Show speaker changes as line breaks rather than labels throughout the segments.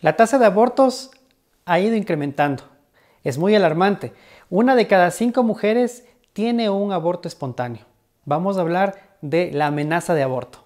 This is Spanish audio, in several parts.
La tasa de abortos ha ido incrementando. Es muy alarmante. Una de cada cinco mujeres tiene un aborto espontáneo. Vamos a hablar de la amenaza de aborto.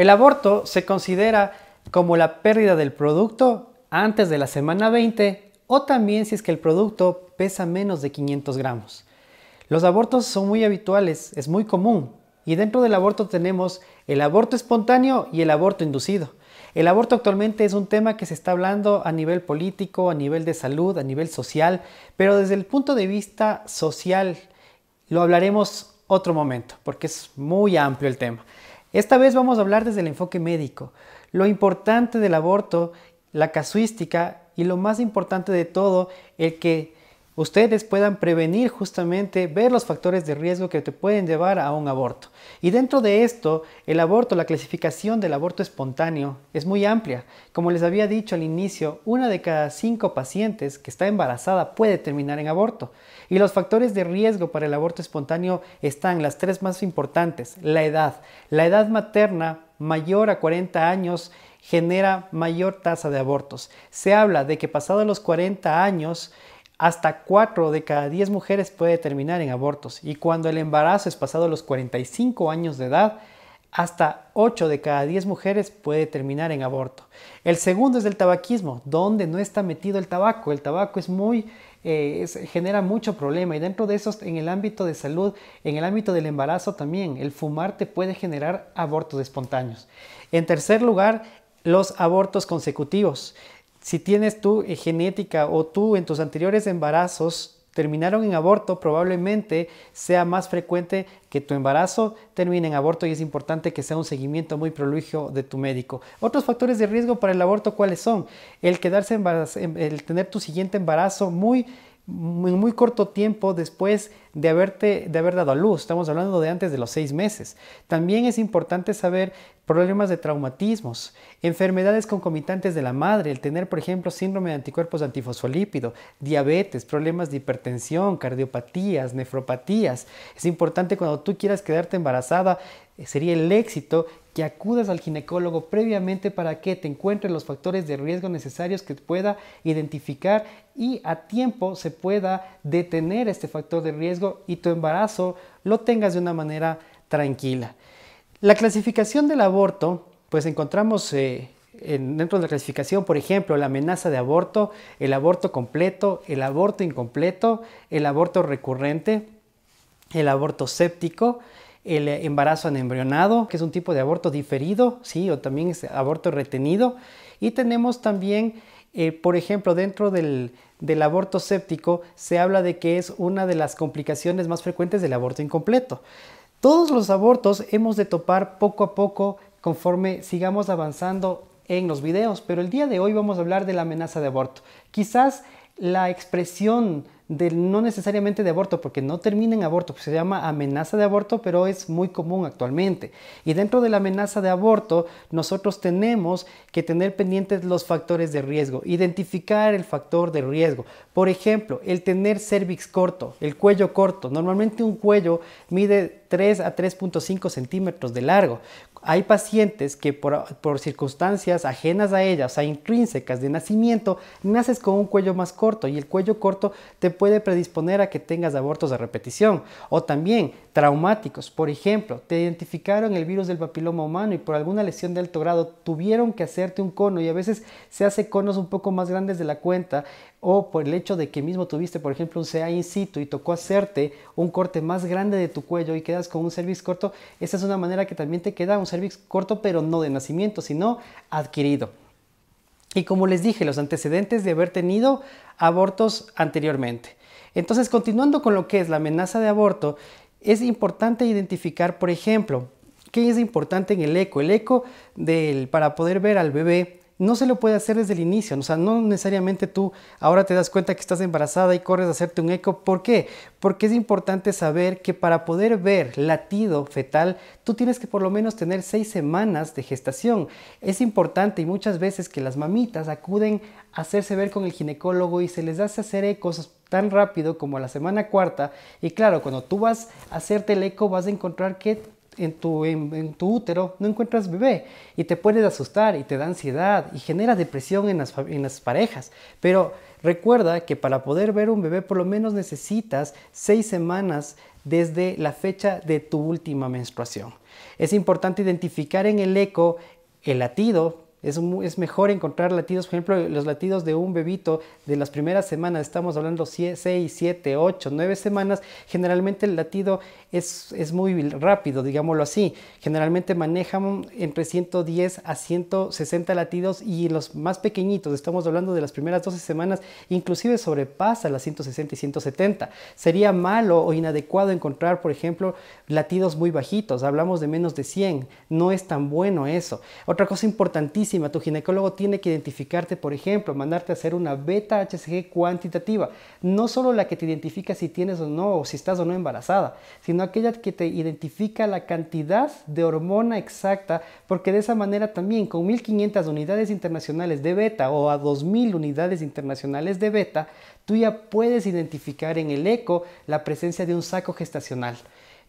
El aborto se considera como la pérdida del producto antes de la semana 20 o también si es que el producto pesa menos de 500 gramos. Los abortos son muy habituales, es muy común, y dentro del aborto tenemos el aborto espontáneo y el aborto inducido. El aborto actualmente es un tema que se está hablando a nivel político, a nivel de salud, a nivel social, pero desde el punto de vista social lo hablaremos otro momento, porque es muy amplio el tema. Esta vez vamos a hablar desde el enfoque médico, lo importante del aborto, la casuística y lo más importante de todo, el que ustedes puedan prevenir justamente ver los factores de riesgo que te pueden llevar a un aborto. Y dentro de esto, el aborto, la clasificación del aborto espontáneo es muy amplia. Como les había dicho al inicio, una de cada cinco pacientes que está embarazada puede terminar en aborto. Y los factores de riesgo para el aborto espontáneo están las tres más importantes. La edad. La edad materna mayor a 40 años genera mayor tasa de abortos. Se habla de que pasado los 40 años, hasta 4 de cada 10 mujeres puede terminar en abortos y cuando el embarazo es pasado los 45 años de edad, hasta 8 de cada 10 mujeres puede terminar en aborto. El segundo es el tabaquismo, donde no está metido el tabaco. El tabaco es muy, eh, genera mucho problema y dentro de eso, en el ámbito de salud, en el ámbito del embarazo también, el fumar te puede generar abortos espontáneos. En tercer lugar, los abortos consecutivos. Si tienes tu eh, genética o tú en tus anteriores embarazos terminaron en aborto, probablemente sea más frecuente que tu embarazo termine en aborto y es importante que sea un seguimiento muy prolijo de tu médico. Otros factores de riesgo para el aborto, ¿cuáles son? El quedarse em, el tener tu siguiente embarazo muy en muy corto tiempo después de, haberte, de haber dado a luz. Estamos hablando de antes de los seis meses. También es importante saber problemas de traumatismos, enfermedades concomitantes de la madre, el tener, por ejemplo, síndrome de anticuerpos antifosfolípido, diabetes, problemas de hipertensión, cardiopatías, nefropatías. Es importante cuando tú quieras quedarte embarazada, eh, sería el éxito que acudas al ginecólogo previamente para que te encuentre los factores de riesgo necesarios que pueda identificar y a tiempo se pueda detener este factor de riesgo y tu embarazo lo tengas de una manera tranquila. La clasificación del aborto, pues encontramos eh, dentro de la clasificación, por ejemplo, la amenaza de aborto, el aborto completo, el aborto incompleto, el aborto recurrente, el aborto séptico, el embarazo anembrionado, que es un tipo de aborto diferido, sí, o también es aborto retenido. Y tenemos también, eh, por ejemplo, dentro del aborto séptico, se habla de que es una de las complicaciones más frecuentes del aborto incompleto. Todos los abortos hemos de topar poco a poco conforme sigamos avanzando en los videos, pero el día de hoy vamos a hablar de la amenaza de aborto. Quizás la expresión no necesariamente de aborto, porque no termina en aborto, pues se llama amenaza de aborto, pero es muy común actualmente. Y dentro de la amenaza de aborto, nosotros tenemos que tener pendientes los factores de riesgo, identificar el factor de riesgo. Por ejemplo, el tener cervix corto, el cuello corto. Normalmente un cuello mide 3 a 3.5 centímetros de largo. Hay pacientes que por, circunstancias ajenas a ellas o sea, intrínsecas de nacimiento, naces con un cuello más corto y el cuello corto te puede predisponer a que tengas abortos de repetición. O también traumáticos, por ejemplo, te identificaron el virus del papiloma humano y por alguna lesión de alto grado tuvieron que hacerte un cono y a veces se hace conos un poco más grandes de la cuenta o por el hecho de que mismo tuviste, por ejemplo, un CA in situ y tocó hacerte un corte más grande de tu cuello y quedas con un service corto, esa es una manera que también te queda un service corto, pero no de nacimiento, sino adquirido. Y como les dije, los antecedentes de haber tenido abortos anteriormente. Entonces, continuando con lo que es la amenaza de aborto, es importante identificar, por ejemplo, qué es importante en el eco. El eco del, para poder ver al bebé no se lo puede hacer desde el inicio. O sea, no necesariamente tú ahora te das cuenta que estás embarazada y corres a hacerte un eco. ¿Por qué? Porque es importante saber que para poder ver latido fetal, tú tienes que por lo menos tener seis semanas de gestación. Es importante y muchas veces que las mamitas acuden a hacerse ver con el ginecólogo y se les hace hacer ecos tan rápido como a la semana cuarta. Y claro, cuando tú vas a hacerte el eco vas a encontrar que en tu, útero no encuentras bebé y te puedes asustar y te da ansiedad y genera depresión en las, en las parejas. Pero recuerda que para poder ver un bebé por lo menos necesitas seis semanas desde la fecha de tu última menstruación. Es importante identificar en el eco el latido es, es, mejor encontrar latidos, por ejemplo, los latidos de un bebito de las primeras semanas, estamos hablando 6, 7, 8, 9 semanas, generalmente el latido es, es muy rápido, digámoslo así. Generalmente manejan entre 110 a 160 latidos y los más pequeñitos, estamos hablando de las primeras 12 semanas, inclusive sobrepasa las 160 y 170. Sería malo o inadecuado encontrar, por ejemplo, latidos muy bajitos, hablamos de menos de 100, no es tan bueno eso. Otra cosa importantísima, tu ginecólogo tiene que identificarte, por ejemplo, mandarte a hacer una beta HCG cuantitativa. No solo la que te identifica si tienes o no, o si estás o no embarazada, sino aquella que te identifica la cantidad de hormona exacta, porque de esa manera también con 1500 unidades internacionales de beta o a 2000 unidades internacionales de beta, tú ya puedes identificar en el eco la presencia de un saco gestacional.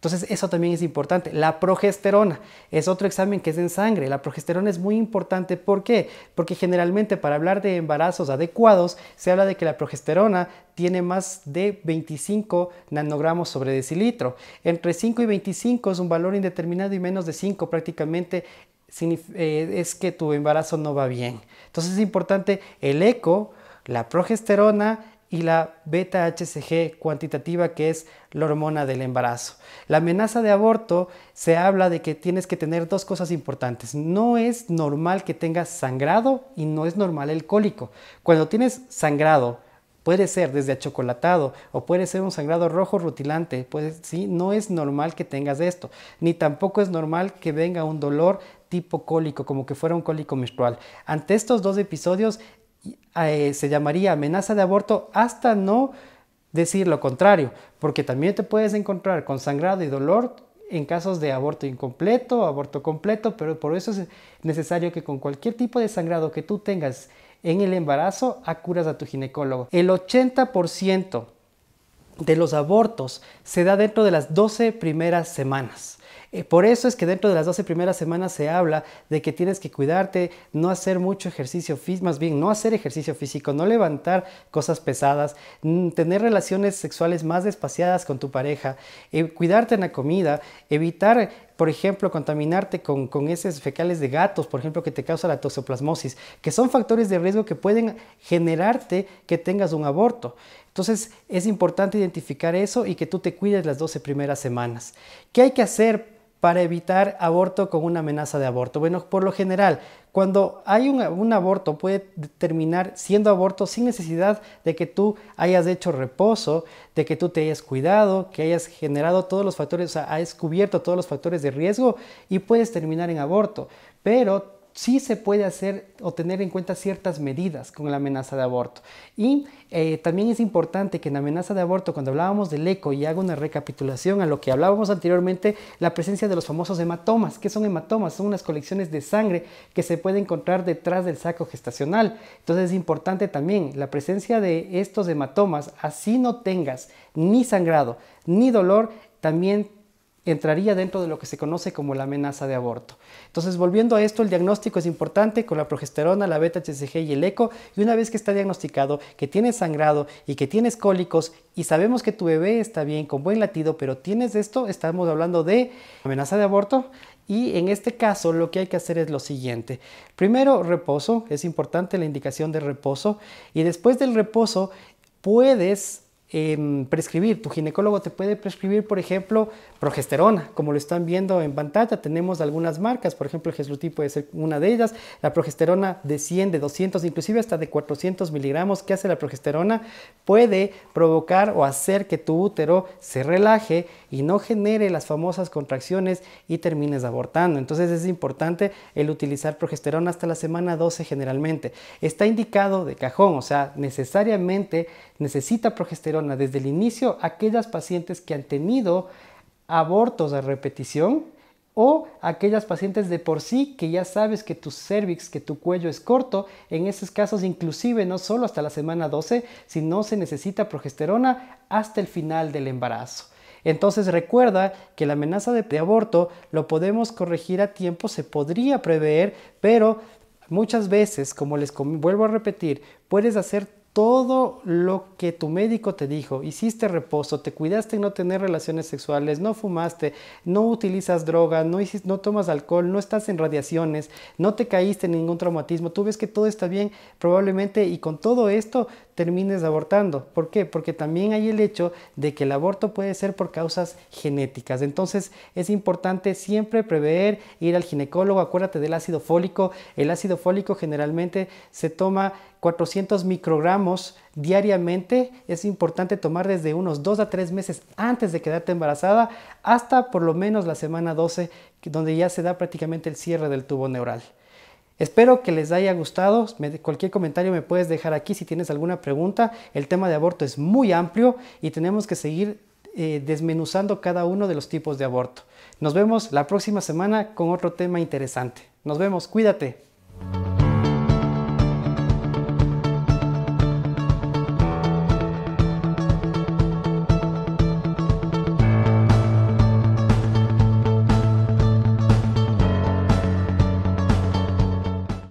Entonces eso también es importante. La progesterona es otro examen que es en sangre. La progesterona es muy importante. ¿Por qué? Porque generalmente para hablar de embarazos adecuados se habla de que la progesterona tiene más de 25 nanogramos sobre decilitro. Entre 5 y 25 es un valor indeterminado y menos de 5 prácticamente eh, es que tu embarazo no va bien. Entonces es importante el eco, la progesterona, y la beta-HCG cuantitativa, que es la hormona del embarazo. La amenaza de aborto se habla de que tienes que tener dos cosas importantes. No es normal que tengas sangrado y no es normal el cólico. Cuando tienes sangrado, Puede ser desde achocolatado o puede ser un sangrado rojo rutilante. Pues sí, no es normal que tengas esto, ni tampoco es normal que venga un dolor tipo cólico, como que fuera un cólico menstrual. Ante estos dos episodios eh, se llamaría amenaza de aborto hasta no decir lo contrario, porque también te puedes encontrar con sangrado y dolor en casos de aborto incompleto, aborto completo, pero por eso es necesario que con cualquier tipo de sangrado que tú tengas en el embarazo acuras a tu ginecólogo. El 80% de los abortos se da dentro de las 12 primeras semanas. Eh, por eso es que dentro de las 12 primeras semanas se habla de que tienes que cuidarte, no hacer mucho ejercicio físico, más bien no hacer ejercicio físico, no levantar cosas pesadas, tener relaciones sexuales más despaciadas con tu pareja, eh, cuidarte en la comida, evitar por ejemplo, contaminarte con, con fecales de gatos, por ejemplo, que te causa la toxoplasmosis, que son factores de riesgo que pueden generarte que tengas un aborto. Entonces, es importante identificar eso y que tú te cuides las 12 primeras semanas. ¿Qué hay que hacer para evitar aborto con una amenaza de aborto. Bueno, por lo general, cuando hay un, aborto puede terminar siendo aborto sin necesidad de que tú hayas hecho reposo, de que tú te hayas cuidado, que hayas generado todos los factores, o sea, cubierto todos los factores de riesgo y puedes terminar en aborto. Pero sí se puede hacer o tener en cuenta ciertas medidas con la amenaza de aborto. Y eh, también es importante que en la amenaza de aborto, cuando hablábamos del eco, y hago una recapitulación a lo que hablábamos anteriormente, la presencia de los famosos hematomas. ¿Qué son hematomas? Son unas colecciones de sangre que se puede encontrar detrás del saco gestacional. Entonces es importante también la presencia de estos hematomas, así no tengas ni sangrado ni dolor, también entraría dentro de lo que se conoce como la amenaza de aborto. Entonces, volviendo a esto, el diagnóstico es importante con la progesterona, la beta-HCG y el eco, y una vez que está diagnosticado que tienes sangrado y que tienes cólicos y sabemos que tu bebé está bien, con buen latido, pero tienes esto, estamos hablando de amenaza de aborto, y en este caso lo que hay que hacer es lo siguiente. Primero, reposo, es importante la indicación de reposo, y después del reposo puedes Em, prescribir. Tu ginecólogo te puede prescribir, por ejemplo, progesterona, como lo están viendo en pantalla. Tenemos algunas marcas, por ejemplo, el Geslutip puede ser una de ellas. La progesterona de 100 de 200, inclusive hasta de 400 miligramos. ¿Qué hace la progesterona? Puede provocar o hacer que tu útero se relaje y no genere las famosas contracciones y termines abortando. Entonces es importante el utilizar progesterona hasta la semana 12 generalmente. Está indicado de cajón, o sea, necesariamente necesita progesterona desde el inicio aquellas pacientes que han tenido abortos de repetición o aquellas pacientes de por sí que ya sabes que tu cervix, que tu cuello es corto, en esos casos inclusive no solo hasta la semana 12, sino se necesita progesterona hasta el final del embarazo. Entonces recuerda que la amenaza de, de aborto lo podemos corregir a tiempo, se podría prever, pero muchas veces, como les vuelvo a repetir, puedes hacer todo lo que tu médico te dijo, hiciste reposo, te cuidaste en no tener relaciones sexuales, no fumaste, no utilizas drogas, no, no tomas alcohol, no estás en radiaciones, no te caíste en ningún traumatismo, tú ves que todo está bien, probablemente y con todo esto termines abortando. ¿Por qué? Porque también hay el hecho de que el aborto puede ser por causas genéticas. Entonces es importante siempre prever, ir al ginecólogo, acuérdate del ácido fólico. El ácido fólico generalmente se toma 400 microgramos diariamente. Es importante tomar desde unos 2 a 3 meses antes de quedarte embarazada hasta por lo menos la semana 12, donde ya se da prácticamente el cierre del tubo neural. Espero que les haya gustado. cualquier comentario me puedes dejar aquí si tienes alguna pregunta. El tema de aborto es muy amplio y tenemos que seguir eh, desmenuzando cada uno de los tipos de aborto. Nos vemos la próxima semana con otro tema interesante. Nos vemos, cuídate.